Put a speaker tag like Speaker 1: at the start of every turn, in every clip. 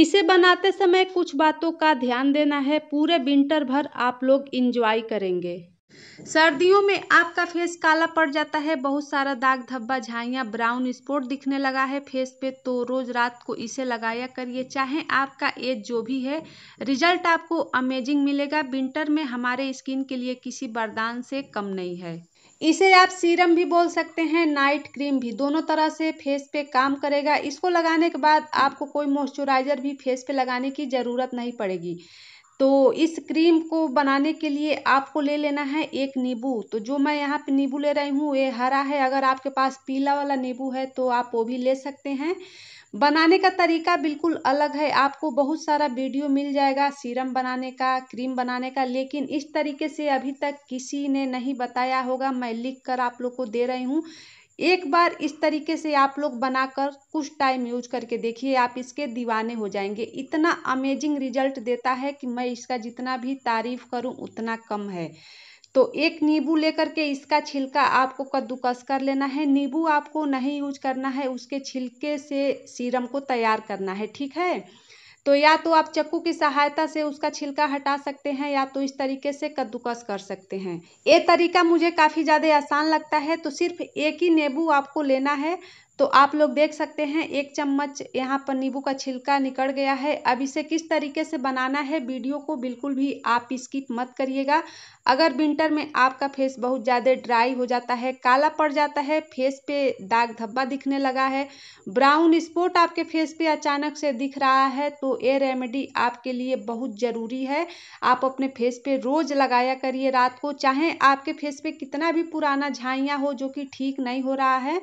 Speaker 1: इसे बनाते समय कुछ बातों का ध्यान देना है पूरे विंटर भर आप लोग इंजॉय करेंगे सर्दियों में आपका फेस काला पड़ जाता है बहुत सारा दाग धब्बा झाइया ब्राउन स्पॉट दिखने लगा है फेस पे तो रोज़ रात को इसे लगाया करिए चाहे आपका एज जो भी है रिजल्ट आपको अमेजिंग मिलेगा विंटर में हमारे स्किन के लिए किसी वरदान से कम नहीं है इसे आप सीरम भी बोल सकते हैं नाइट क्रीम भी दोनों तरह से फेस पे काम करेगा इसको लगाने के बाद आपको कोई मॉइस्चराइज़र भी फेस पे लगाने की ज़रूरत नहीं पड़ेगी तो इस क्रीम को बनाने के लिए आपको ले लेना है एक नींबू तो जो मैं यहाँ पे नींबू ले रही हूँ ये हरा है अगर आपके पास पीला वाला नींबू है तो आप वो भी ले सकते हैं बनाने का तरीका बिल्कुल अलग है आपको बहुत सारा वीडियो मिल जाएगा सीरम बनाने का क्रीम बनाने का लेकिन इस तरीके से अभी तक किसी ने नहीं बताया होगा मैं लिख कर आप लोग को दे रही हूँ एक बार इस तरीके से आप लोग बनाकर कुछ टाइम यूज करके देखिए आप इसके दीवाने हो जाएंगे इतना अमेजिंग रिजल्ट देता है कि मैं इसका जितना भी तारीफ करूँ उतना कम है तो एक नींबू लेकर के इसका छिलका आपको कद्दूकस कर लेना है नींबू आपको नहीं यूज करना है उसके छिलके से सीरम को तैयार करना है ठीक है तो या तो आप चक्कू की सहायता से उसका छिलका हटा सकते हैं या तो इस तरीके से कद्दूकस कर सकते हैं ये तरीका मुझे काफ़ी ज़्यादा आसान लगता है तो सिर्फ एक ही नींबू आपको लेना है तो आप लोग देख सकते हैं एक चम्मच यहाँ पर नींबू का छिलका निकल गया है अब इसे किस तरीके से बनाना है वीडियो को बिल्कुल भी आप स्किप मत करिएगा अगर विंटर में आपका फेस बहुत ज़्यादा ड्राई हो जाता है काला पड़ जाता है फेस पे दाग धब्बा दिखने लगा है ब्राउन स्पॉट आपके फेस पे अचानक से दिख रहा है तो ये रेमेडी आपके लिए बहुत ज़रूरी है आप अपने फेस पे रोज़ लगाया करिए रात को चाहे आपके फेस पे कितना भी पुराना झाइयाँ हो जो कि ठीक नहीं हो रहा है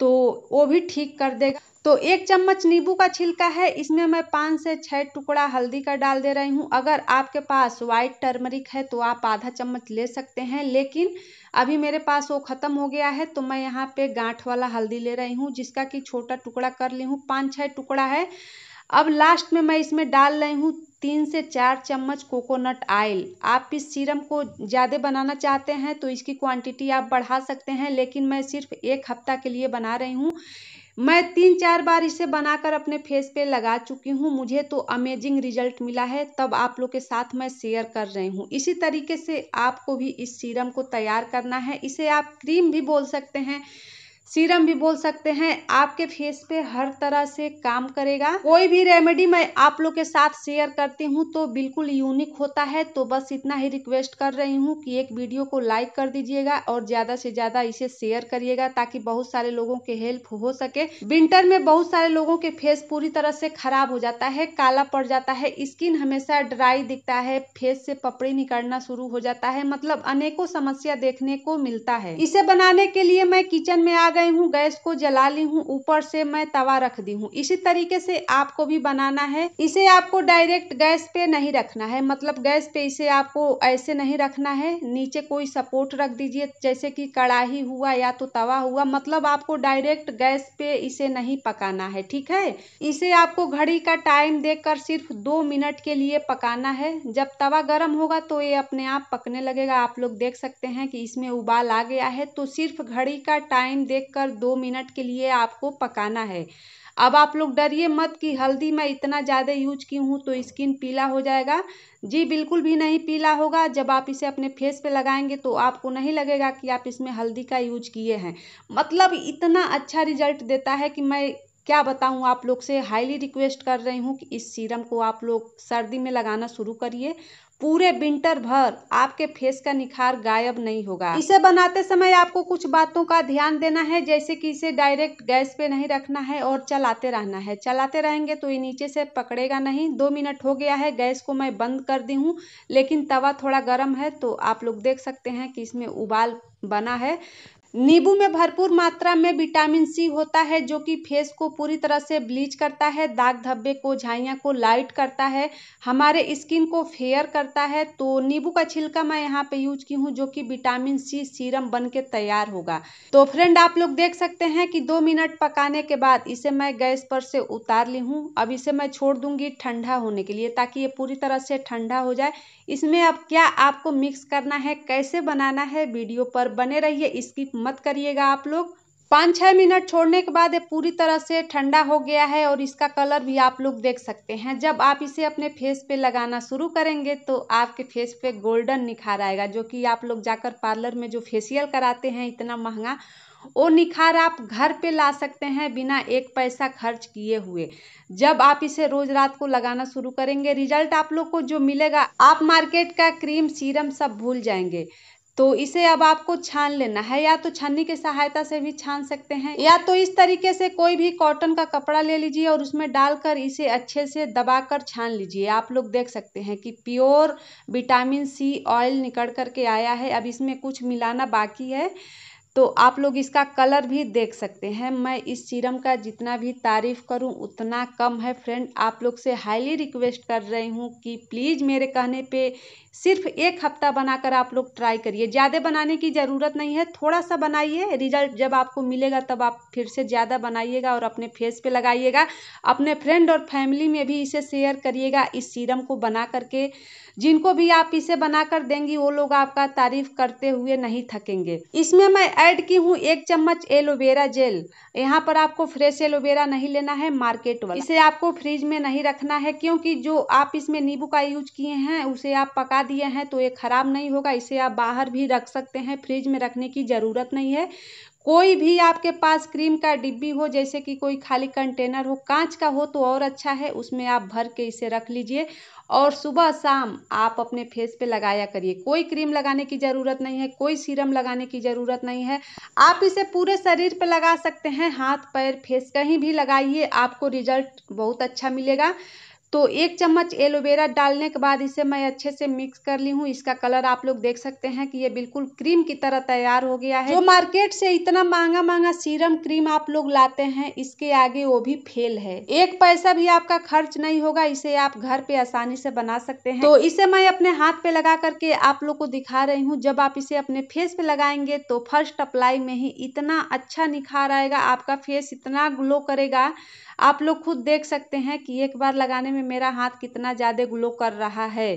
Speaker 1: तो वो भी ठीक कर देगा तो एक चम्मच नींबू का छिलका है इसमें मैं पाँच से छः टुकड़ा हल्दी का डाल दे रही हूँ अगर आपके पास वाइट टर्मरिक है तो आप आधा चम्मच ले सकते हैं लेकिन अभी मेरे पास वो ख़त्म हो गया है तो मैं यहाँ पे गांठ वाला हल्दी ले रही हूँ जिसका कि छोटा टुकड़ा कर ली हूँ पाँच छः टुकड़ा है अब लास्ट में मैं इसमें डाल रही हूँ तीन से चार चम्मच कोकोनट आयल आप इस सीरम को ज़्यादा बनाना चाहते हैं तो इसकी क्वांटिटी आप बढ़ा सकते हैं लेकिन मैं सिर्फ एक हफ्ता के लिए बना रही हूँ मैं तीन चार बार इसे बनाकर अपने फेस पे लगा चुकी हूँ मुझे तो अमेजिंग रिजल्ट मिला है तब आप लोग के साथ मैं शेयर कर रही हूँ इसी तरीके से आपको भी इस सीरम को तैयार करना है इसे आप क्रीम भी बोल सकते हैं सीरम भी बोल सकते हैं आपके फेस पे हर तरह से काम करेगा कोई भी रेमेडी मैं आप लोग के साथ शेयर करती हूँ तो बिल्कुल यूनिक होता है तो बस इतना ही रिक्वेस्ट कर रही हूँ कि एक वीडियो को लाइक कर दीजिएगा और ज़्यादा से ज़्यादा इसे शेयर करिएगा ताकि बहुत सारे लोगों के हेल्प हो सके विंटर में बहुत सारे लोगों के फेस पूरी तरह से खराब हो जाता है काला पड़ जाता है स्किन हमेशा ड्राई दिखता है फेस से पपड़ी निकलना शुरू हो जाता है मतलब अनेकों समस्या देखने को मिलता है इसे बनाने के लिए मैं किचन में आ गई हूँ गैस को जला ली हूँ ऊपर से मैं तवा रख दी हूँ इसी तरीके से आपको भी बनाना है इसे आपको डायरेक्ट गैस पे नहीं रखना है मतलब गैस पे इसे आपको ऐसे नहीं रखना है नीचे कोई सपोर्ट रख दीजिए जैसे कि कड़ाही हुआ या तो तवा हुआ मतलब आपको डायरेक्ट गैस पे इसे नहीं पकाना है ठीक है इसे आपको घड़ी का टाइम देख सिर्फ दो मिनट के लिए पकाना है जब तवा गर्म होगा तो ये अपने आप पकने लगेगा आप लोग देख सकते हैं कि इसमें उबाल आ गया है तो सिर्फ घड़ी का टाइम देख कर दो मिनट के लिए आपको पकाना है अब आप लोग डरिए मत कि हल्दी मैं इतना ज़्यादा यूज की हूँ तो स्किन पीला हो जाएगा जी बिल्कुल भी नहीं पीला होगा जब आप इसे अपने फेस पे लगाएंगे तो आपको नहीं लगेगा कि आप इसमें हल्दी का यूज किए हैं मतलब इतना अच्छा रिजल्ट देता है कि मैं क्या बताऊँ आप लोग से हाईली रिक्वेस्ट कर रही हूँ कि इस सीरम को आप लोग सर्दी में लगाना शुरू करिए पूरे विंटर भर आपके फेस का निखार गायब नहीं होगा इसे बनाते समय आपको कुछ बातों का ध्यान देना है जैसे कि इसे डायरेक्ट गैस पे नहीं रखना है और चलाते रहना है चलाते रहेंगे तो ये नीचे से पकड़ेगा नहीं दो मिनट हो गया है गैस को मैं बंद कर दी हूँ लेकिन तवा थोड़ा गर्म है तो आप लोग देख सकते हैं कि इसमें उबाल बना है नींबू में भरपूर मात्रा में विटामिन सी होता है जो कि फेस को पूरी तरह से ब्लीच करता है दाग धब्बे को झाइयाँ को लाइट करता है हमारे स्किन को फेयर करता है तो नींबू का छिलका मैं यहाँ पे यूज की हूँ जो कि विटामिन सी सीरम बन के तैयार होगा तो फ्रेंड आप लोग देख सकते हैं कि दो मिनट पकाने के बाद इसे मैं गैस पर से उतार ली हूँ अब इसे मैं छोड़ दूंगी ठंडा होने के लिए ताकि ये पूरी तरह से ठंडा हो जाए इसमें अब क्या आपको मिक्स करना है कैसे बनाना है वीडियो पर बने रहिए इसकी मत करिएगा आप लोग पाँच छः मिनट छोड़ने के बाद ये पूरी तरह से ठंडा हो गया है और इसका कलर भी आप लोग देख सकते हैं जब आप इसे अपने फेस पे लगाना शुरू करेंगे तो आपके फेस पे गोल्डन निखार आएगा जो कि आप लोग जाकर पार्लर में जो फेशियल कराते हैं इतना महंगा वो निखार आप घर पे ला सकते हैं बिना एक पैसा खर्च किए हुए जब आप इसे रोज रात को लगाना शुरू करेंगे रिजल्ट आप लोग को जो मिलेगा आप मार्केट का क्रीम सीरम सब भूल जाएंगे तो इसे अब आपको छान लेना है या तो छन्नी की सहायता से भी छान सकते हैं या तो इस तरीके से कोई भी कॉटन का कपड़ा ले लीजिए और उसमें डालकर इसे अच्छे से दबाकर छान लीजिए आप लोग देख सकते हैं कि प्योर विटामिन सी ऑयल निकल कर के आया है अब इसमें कुछ मिलाना बाकी है तो आप लोग इसका कलर भी देख सकते हैं मैं इस सीरम का जितना भी तारीफ़ करूं उतना कम है फ्रेंड आप लोग से हाईली रिक्वेस्ट कर रही हूं कि प्लीज़ मेरे कहने पे सिर्फ एक हफ्ता बनाकर आप लोग ट्राई करिए ज़्यादा बनाने की ज़रूरत नहीं है थोड़ा सा बनाइए रिजल्ट जब आपको मिलेगा तब आप फिर से ज़्यादा बनाइएगा और अपने फेस पे लगाइएगा अपने फ्रेंड और फैमिली में भी इसे शेयर करिएगा इस सीरम को बना करके जिनको भी आप इसे बना कर देंगी वो लोग आपका तारीफ करते हुए नहीं थकेंगे इसमें मैं ऐड की हूँ एक चम्मच एलोवेरा जेल यहाँ पर आपको फ्रेश एलोवेरा नहीं लेना है मार्केट वाला इसे आपको फ्रिज में नहीं रखना है क्योंकि जो आप इसमें नींबू का यूज किए हैं उसे आप पका दिए हैं तो ये ख़राब नहीं होगा इसे आप बाहर भी रख सकते हैं फ्रिज में रखने की ज़रूरत नहीं है कोई भी आपके पास क्रीम का डिब्बी हो जैसे कि कोई खाली कंटेनर हो कांच का हो तो और अच्छा है उसमें आप भर के इसे रख लीजिए और सुबह शाम आप अपने फेस पे लगाया करिए कोई क्रीम लगाने की ज़रूरत नहीं है कोई सीरम लगाने की ज़रूरत नहीं है आप इसे पूरे शरीर पे लगा सकते हैं हाथ पैर फेस कहीं भी लगाइए आपको रिजल्ट बहुत अच्छा मिलेगा तो एक चम्मच एलोवेरा डालने के बाद इसे मैं अच्छे से मिक्स कर ली हूँ इसका कलर आप लोग देख सकते हैं कि ये बिल्कुल क्रीम की तरह तैयार हो गया है जो मार्केट से इतना महंगा महंगा सीरम क्रीम आप लोग लाते हैं इसके आगे वो भी फेल है एक पैसा भी आपका खर्च नहीं होगा इसे आप घर पे आसानी से बना सकते हैं तो इसे मैं अपने हाथ पे लगा करके आप लोग को दिखा रही हूँ जब आप इसे अपने फेस पे लगाएंगे तो फर्स्ट अप्लाई में ही इतना अच्छा निखार आएगा आपका फेस इतना ग्लो करेगा आप लोग खुद देख सकते हैं कि एक बार लगाने में मेरा हाथ कितना ज़्यादा ग्लो कर रहा है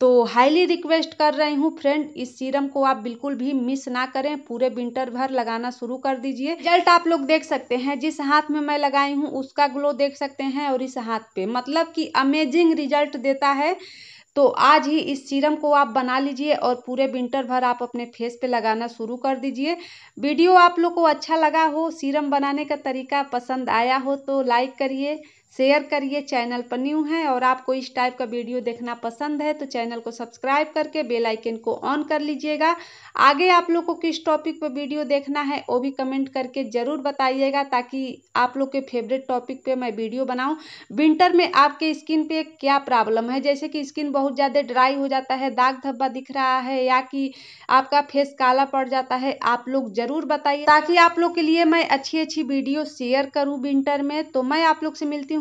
Speaker 1: तो हाईली रिक्वेस्ट कर रही हूँ फ्रेंड इस सीरम को आप बिल्कुल भी मिस ना करें पूरे विंटर भर लगाना शुरू कर दीजिए रिजल्ट आप लोग देख सकते हैं जिस हाथ में मैं लगाई हूँ उसका ग्लो देख सकते हैं और इस हाथ पे मतलब कि अमेजिंग रिजल्ट देता है तो आज ही इस सीरम को आप बना लीजिए और पूरे विंटर भर आप अपने फेस पे लगाना शुरू कर दीजिए वीडियो आप लोग को अच्छा लगा हो सीरम बनाने का तरीका पसंद आया हो तो लाइक करिए शेयर करिए चैनल पर न्यू है और आपको इस टाइप का वीडियो देखना पसंद है तो चैनल को सब्सक्राइब करके बेल आइकन को ऑन कर लीजिएगा आगे आप लोग को किस टॉपिक पर वीडियो देखना है वो भी कमेंट करके ज़रूर बताइएगा ताकि आप लोग के फेवरेट टॉपिक पे मैं वीडियो बनाऊं विंटर में आपके स्किन पे क्या प्रॉब्लम है जैसे कि स्किन बहुत ज़्यादा ड्राई हो जाता है दाग धब्बा दिख रहा है या कि आपका फेस काला पड़ जाता है आप लोग ज़रूर बताइए ताकि आप लोग के लिए मैं अच्छी अच्छी वीडियो शेयर करूँ विंटर में तो मैं आप लोग से मिलती हूँ